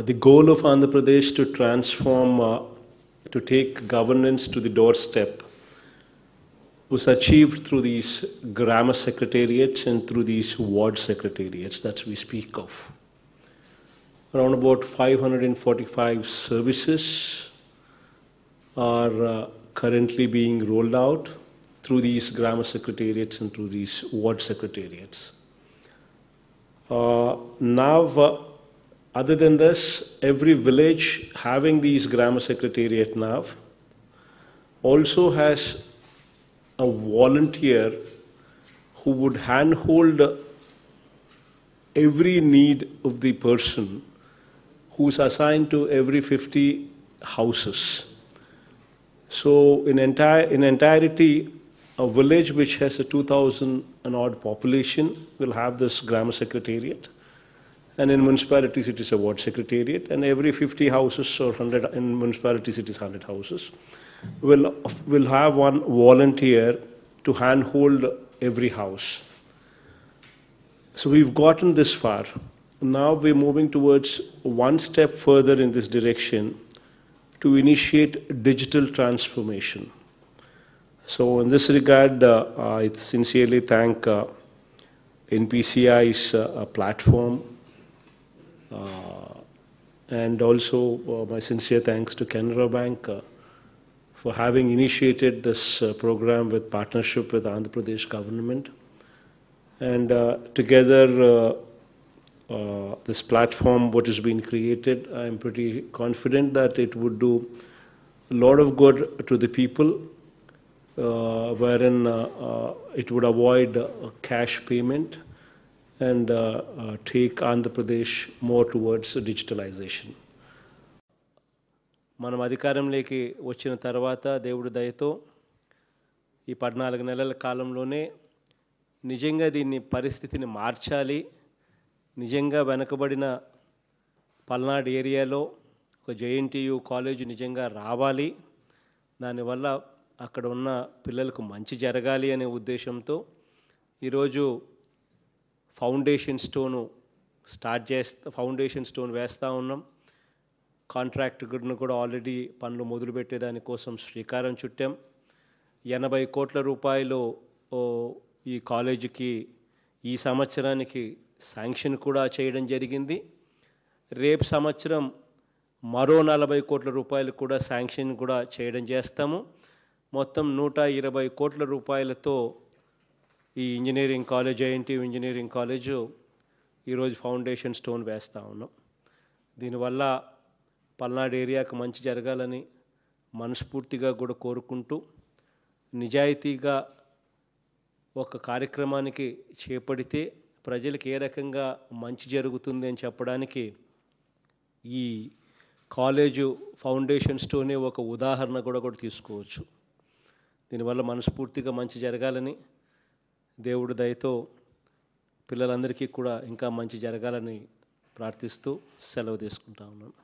Uh, the goal of Andhra Pradesh to transform, uh, to take governance to the doorstep was achieved through these grammar secretariats and through these ward secretariats that we speak of. Around about 545 services are uh, currently being rolled out through these grammar secretariats and through these ward secretariats. Uh, now, uh, other than this, every village having these grammar secretariat now also has a volunteer who would handhold every need of the person who's assigned to every 50 houses. So in, entire, in entirety, a village which has a 2,000 and odd population will have this grammar secretariat and in municipalities it is a ward secretariat, and every 50 houses or 100 in municipalities it is 100 houses will will have one volunteer to handhold every house. So we've gotten this far. Now we're moving towards one step further in this direction to initiate digital transformation. So in this regard, uh, I sincerely thank uh, NPCI's uh, uh, platform uh, and also uh, my sincere thanks to Canara Bank uh, for having initiated this program with partnership with Andhra Pradesh government. And together, uh, this platform, what has been created, I'm pretty confident that it would do a lot of good to the people, uh, wherein uh, it would avoid cash payment and uh, uh, take Andhra Pradesh more towards digitalization. మనం అధికారంలోకి వచ్చిన తర్వాత దేవుడి దయతో ఈ పద్నాలుగు నెలల కాలంలోనే నిజంగా దీన్ని పరిస్థితిని మార్చాలి నిజంగా వెనకబడిన పల్నాడు ఏరియాలో ఒక జేఎన్టీయు కాలేజ్ నిజంగా రావాలి దానివల్ల అక్కడ ఉన్న పిల్లలకు మంచి జరగాలి అనే ఉద్దేశంతో ఈరోజు ఫౌండేషన్ స్టోను స్టార్ట్ చేస్తా ఫౌండేషన్ స్టోన్ వేస్తూ ఉన్నాం కాంట్రాక్ట్ను కూడా ఆల్రెడీ పనులు మొదలుపెట్టే కోసం శ్రీకారం చుట్టాం ఎనభై కోట్ల రూపాయలు ఈ కాలేజీకి ఈ సంవత్సరానికి శాంక్షన్ కూడా చేయడం జరిగింది రేపు సంవత్సరం మరో నలభై కోట్ల రూపాయలు కూడా శాంక్షన్ కూడా చేయడం చేస్తాము మొత్తం నూట ఇరవై కోట్ల రూపాయలతో ఈ engineering college INT engineering college ఈరోజు ఫౌండేషన్ స్టోన్ వేస్తూ ఉన్నాం దీనివల్ల పల్నాడు ఏరియాకు మంచి జరగాలని మనస్ఫూర్తిగా కూడా కోరుకుంటూ నిజాయితీగా ఒక కార్యక్రమానికి చేపడితే ప్రజలకు ఏ రకంగా మంచి జరుగుతుంది అని చెప్పడానికి ఈ కాలేజు ఫౌండేషన్స్తోనే ఒక ఉదాహరణ కూడా కూడా తీసుకోవచ్చు దీనివల్ల మనస్ఫూర్తిగా మంచి జరగాలని దేవుడు దయతో పిల్లలందరికీ కూడా ఇంకా మంచి జరగాలని ప్రార్థిస్తూ సెలవు తీసుకుంటా ఉన్నాను